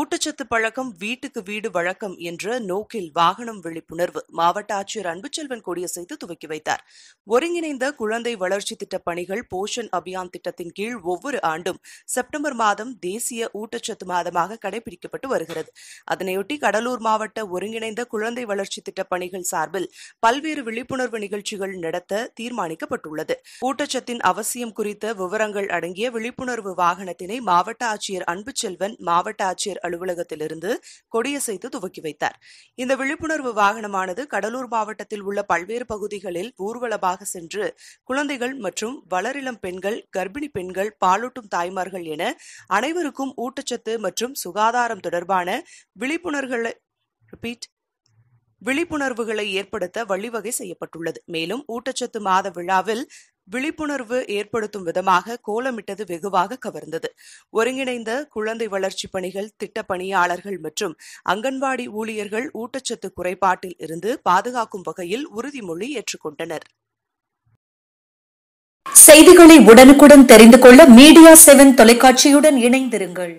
ஊட்டச்சத்து பழக்கம் வீட்டுக்கு வீடு வழக்கம் என்ற நோக்கில் வாகனம் விழிப்புணர்வு மாவட்ட ஆட்சியர் அன்புச்செல்வன் கொடியசைத்து துவக்கி வைத்தார் ஒருங்கிணைந்த குழந்தை வளர்ச்சி திட்டப் பணிகள் போஷன் அபியான் திட்டத்தின் கீழ் ஒவ்வொரு ஆண்டும் செப்டம்பர் மாதம் தேசிய ஊட்டச்சத்து மாதமாக கடைபிடிக்கப்பட்டு வருகிறது அதனையொட்டி கடலூர் மாவட்ட ஒருங்கிணைந்த குழந்தை வளர்ச்சி திட்டப் பணிகள் சார்பில் பல்வேறு விழிப்புணர்வு நிகழ்ச்சிகள் நடத்த தீர்மானிக்கப்பட்டுள்ளது ஊட்டச்சத்தின் அவசியம் குறித்த விவரங்கள் அடங்கிய விழிப்புணர்வு வாகனத்தினை மாவட்ட ஆட்சியர் அன்புச்செல்வன் மாவட்ட ஆட்சியர் அலுவலகத்திலிருந்து கொடியசைத்து துவக்கி வைத்தார் இந்த விழிப்புணர்வு வாகனமானது கடலூர் மாவட்டத்தில் உள்ள பல்வேறு பகுதிகளில் ஊர்வலமாக சென்று குழந்தைகள் மற்றும் வளரிளம் பெண்கள் கர்ப்பிணி பெண்கள் பாலூட்டும் தாய்மார்கள் என அனைவருக்கும் ஊட்டச்சத்து மற்றும் சுகாதாரம் தொடர்பான விழிப்புணர்வுகளை விழிப்புணர்வுகளை ஏற்படுத்த வழிவகை செய்யப்பட்டுள்ளது மேலும் ஊட்டச்சத்து மாத விழாவில் விழிப்புணர்வு ஏற்படுத்தும் விதமாக கோலமிட்டது வெகுவாக கவர்ந்தது ஒருங்கிணைந்த குழந்தை வளர்ச்சி பணிகள் திட்ட பணியாளர்கள் மற்றும் அங்கன்வாடி ஊழியர்கள் ஊட்டச்சத்து குறைபாட்டில் இருந்து பாதுகாக்கும் வகையில் உறுதிமொழி ஏற்றுக்கொண்டனர் செய்திகளை உடனுக்குடன் தெரிந்து கொள்ள மீடியா செவன் தொலைக்காட்சியுடன் இணைந்திருங்கள்